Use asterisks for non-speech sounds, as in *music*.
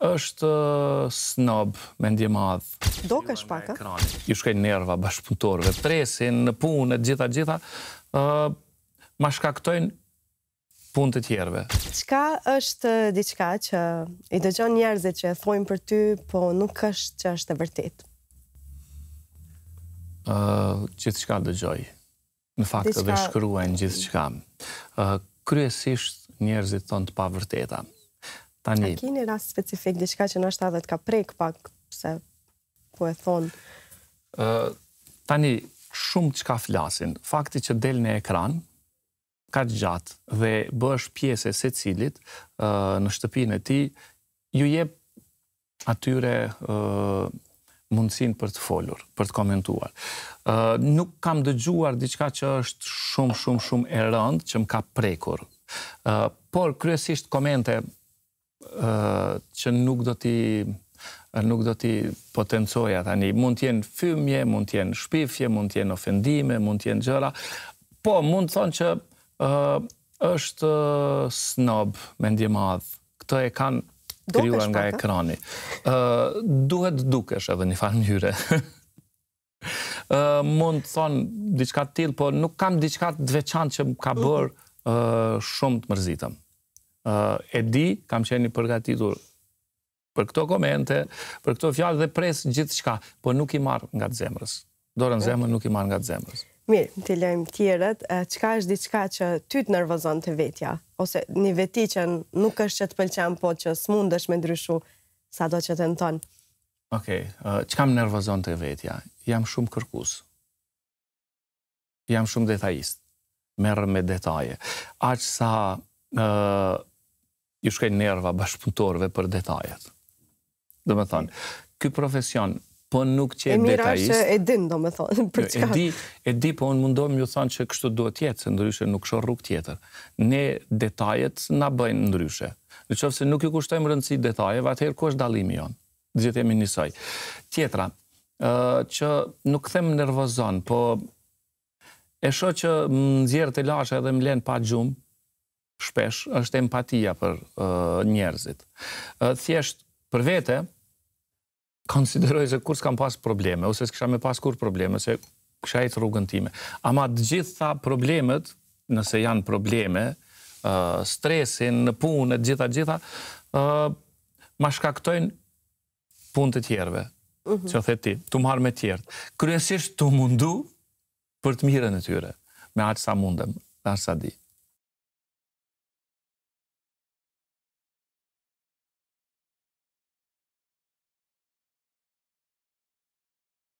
është uh, snob, me ndje madhë. Do ka shpaka? Ju shkaj nerva bashkëpuntorve, presin, në punë, gjitha, gjitha, uh, ma shkaktojnë punë të tjerve. Qka është diqka që i dëgjon njerëzit që e thojnë për ty, po nuk është që është e vërtit? Uh, gjithë qka dëgjoj. Në faktë dhe shkruajnë gjithë qka. Kryesisht njerëzit thonë të pa vërteta. A ki një rasë specifik, diçka që nështë adhe ka prek pak, se po e thonë? Tani, shumë që ka flasin, fakti që del në ekran, ka gjatë dhe bësh pjese se cilit në shtëpinë e ti, ju je atyre mundësin për të folur, për të komentuar. Nuk kam dëgjuar diçka që është shumë, shumë, shumë e rëndë, që më ka prekur. Por, kryesisht komente që nuk do t'i nuk do t'i potencoja të mund t'jenë fymje, mund t'jenë shpifje, mund t'jenë ofendime, mund t'jenë gjëra, po mund të thonë që uh, është snob, me ndje madhë, këto e kanë kryuar nga ekrani. Uh, duhet dukesh edhe një farë njyre. uh, *laughs* mund të thonë diçka t'il, po nuk kam të dveçan që ka bërë uh, shumë të mërzitëm e di, kam qeni përgatitur për këto komente, për këto fjalë dhe presë gjithë shka, po nuk i marë nga të zemrës. Dorën zemrë nuk i marë nga të zemrës. Mirë, të lejmë tjerët, qka është diçka që ty të nervozon të vetja? Ose një veti që nuk është që të pëlqen, po që s'mund është me ndryshu sa do që të në tonë? Okej, qka më nervozon të vetja? Jam shumë kërkus. Jam shumë detajist. Merë me detaje. Aqë sa uh, ju shkaj nerva bashkëpuntorve për detajet. Dhe me thonë, ky profesion, po nuk që e detajist... E mirar që e din, do me thonë, për qka... Jo, e di, e di po unë mundohem ju thonë që kështu duhet jetë, se ndryshe nuk shorë rrug tjetër. Ne detajet na bëjnë ndryshe. Në qëfë se nuk ju kushtojmë rëndësi detajeve, atëherë ku është dalimi jonë? Dhe jemi njësoj. Tjetra, uh, që nuk them nervozon, po e shoqë që më nxjerr të lashe edhe më lën pa gjumë, shpesh është empatia për njerëzit. thjesht, për vete, konsideroj se kur s'kam pas probleme, ose s'kisha me pas kur probleme, se kësha e të rrugën time. Ama të gjitha problemet, nëse janë probleme, stresin, në punë, gjitha, gjitha, ma shkaktojnë punë të tjerve, mhm. që the ti, të marrë me tjertë. Kryesisht të mundu për të mire në tyre, me atë sa mundem, me atë sa di.